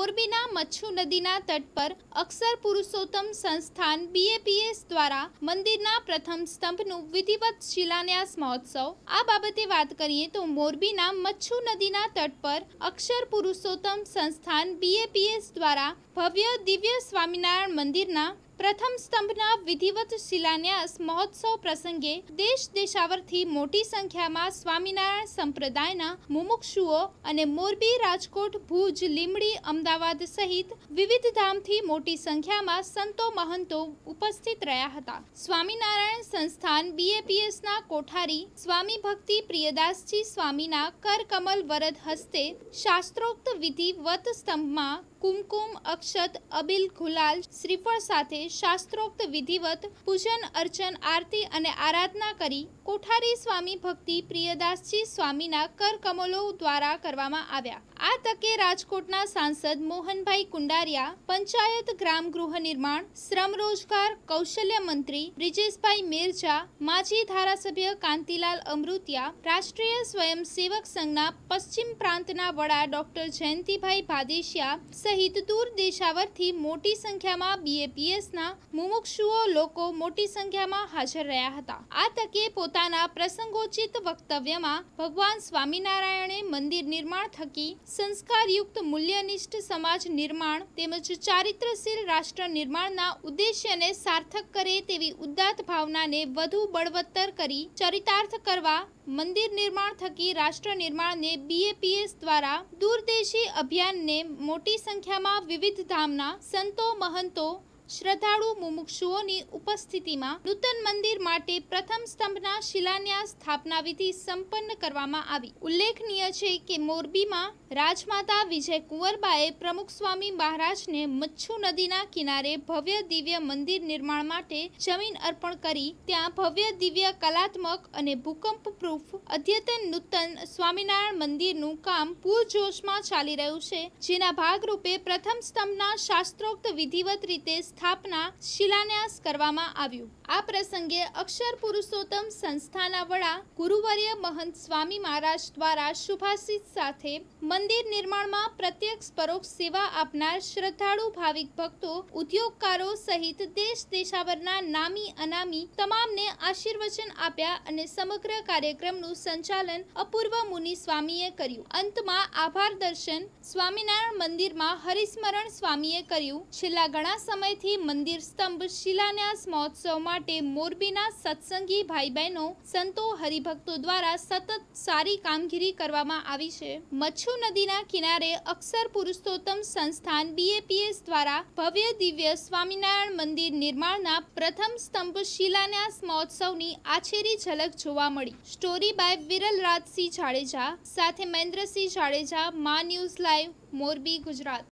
મોરબીના મચ્છુ નદીના તટ પર અક્ષર પુરુષોત્તમ સંસ્થાન બીએપીએસ દ્વારા મંદિરના પ્રથમ સ્તંભનું વિધિવત શિલાન્યાસ મહોત્સવ આ બાબતે વાત કરીએ તો મોરબીના મચ્છુ નદીના તટ પર અક્ષર પુરુષોત્તમ સંસ્થાન બીએપીએસ દ્વારા ભવ્ય દિવ્ય સ્વામિનારાયણ મંદિરના પ્રથમ સ્તંભના વિધિવત શિલાન્યાસ મહોત્સવ પ્રસંગે દેશ દેશાવરથી મોટી સંખ્યામાં સ્વામિનારાયણ સંપ્રદાયના મુમુક્ષુઓ અને મોરબી રાજકોટ ભુજ લીમડી અમદાવાદ સહિત વિવિધ ધામથી મોટી સંખ્યામાં સંતો મહંતો ઉપસ્થિત રહ્યા હતા સ્વામિનારાયણ સંસ્થાન બીએપીએસના કોઠારી સ્વામી ભક્તિ પ્રિયદાસજી સ્વામીના કરકમલ વરદ હસ્તે શાસ્ત્રોક્ત વિધિવત સ્તંભમાં કુમકુમ અક્ષત અબિલ ગુલાલ શ્રીફળ સાથે શાસ્ત્રોક્ત વિધિવત પૂજન અર્ચન આરતી અને આરાધના કરી કોઠારી સ્વામી ભક્તિ પ્રિયદાસજી સ્વામીના કરકમલો દ્વારા કરવામાં આવ્યા આ તકે રાજકોટના સાંસદ મોહનભાઈ કુંડારિયા પંચાયત ગ્રામ ગૃહ નિર્માણ શ્રમ રોજગાર કૌશલ્ય મંત્રી બ્રિજેશભાઈ મેરજા માજી ધારાસભ્ય કાંતિલાલ અમૃતિયા રાષ્ટ્રીય સ્વયંસેવક સંઘના પશ્ચિમ પ્રાંતના વડા ડોક્ટર જયંતિભાઈ ભાદેશિયા સહિત દૂર દેશાવરથી મોટી સંખ્યામાં બીએપીએસના મુમુક્ષુઓ લોકો મોટી સંખ્યામાં હાજર રહ્યા હતા આ તકે પોતાના પ્રસંગોચિત વક્તવ્યમાં ભગવાન સ્વામિનારાયણે મંદિર નિર્માણ થકી સંસ્કારયુક્ત મૂલ્યનિષ્ઠ સમાજ નિર્માણ તેમજ ચારિત્રશીલ રાષ્ટ્ર નિર્માણના ઉદ્દેશ્યને સાર્થક કરે તેવી ઉદાત્ત ભાવનાને વધુ બળવત્તર કરી ચરિતાર્થ કરવા મંદિર નિર્માણ થકી રાષ્ટ્ર નિર્માણને બીએપીએસ દ્વારા દૂરદેશી અભિયાનને મોટી સંખ્યા સંખ્યામાં વિવિધ ધામના સંતો મહંતો શ્રદ્ધાળુ મુમુક્ષુઓની ઉપસ્થિતિમાં નૂતન મંદિર માટે પ્રથમ સ્તંભના શિલાન્યાસ સ્થાપના વિધિ સંપન્ન કરવામાં આવી ઉલ્લેખનીય છે કે મોરબીમાં રાજમાતા વિજય કુંવરબાએ પ્રમુખ સ્વામી મહારાજને મચ્છુ નદીના કિનારે ભવ્ય દિવ્ય મંદિર નિર્માણ માટે જમીન અર્પણ કરી ત્યાં ભવ્ય દિવ્ય કલાત્મક અને ભૂકંપ પ્રૂફ અદ્યતન નૂતન સ્વામિનારાયણ મંદિરનું કામ પૂરજોશમાં ચાલી રહ્યું છે જેના ભાગરૂપે પ્રથમ સ્તંભના શાસ્ત્રોક્ત વિધિવત રીતે સ્થાપના શિલાન્યાસ કરવામાં આવ્યું આ પ્રસંગે અક્ષર પુરુષોત્તમ સંસ્થાના વડા ગુરુવર્ય મહંત સ્વામી મહારાજ દ્વારા શુભાશીષ સાથે મંદિર નિર્માણમાં પ્રત્યક્ષ પરોક્ષ સેવા આપનાર શ્રદ્ધાળુ ભાવિક ભક્તો ઉદ્યોગકારો સહિત દેશ દેશાવરના નામી અનામી તમામને આશીર્વચન આપ્યા અને સમગ્ર કાર્યક્રમનું સંચાલન અપૂર્વ મુનિ સ્વામીએ કર્યું અંતમાં આભાર દર્શન સ્વામિનારાયણ મંદિરમાં હરિસ્મરણ સ્વામીએ કર્યું છેલ્લા ઘણા સમયથી આથી મંદિર સ્તંભ શિલાન્યાસ મહોત્સવ માટે મોરબીના સત્સંગી ભાઈ બહેનો સંતો હરિભક્તો દ્વારા સતત સારી કામગીરી કરવામાં આવી છે મચ્છુ નદીના કિનારે અક્ષર પુરુષોત્તમ સંસ્થાન બીએપીએસ દ્વારા ભવ્ય દિવ્ય સ્વામિનારાયણ મંદિર નિર્માણના પ્રથમ સ્તંભ શિલાન્યાસ મહોત્સવની આછેરી ઝલક જોવા મળી સ્ટોરી બાય વિરલ રાજસિંહ જાડેજા સાથે મહેન્દ્રસિંહ જાડેજા મા ન્યૂઝ લાઈવ મોરબી ગુજરાત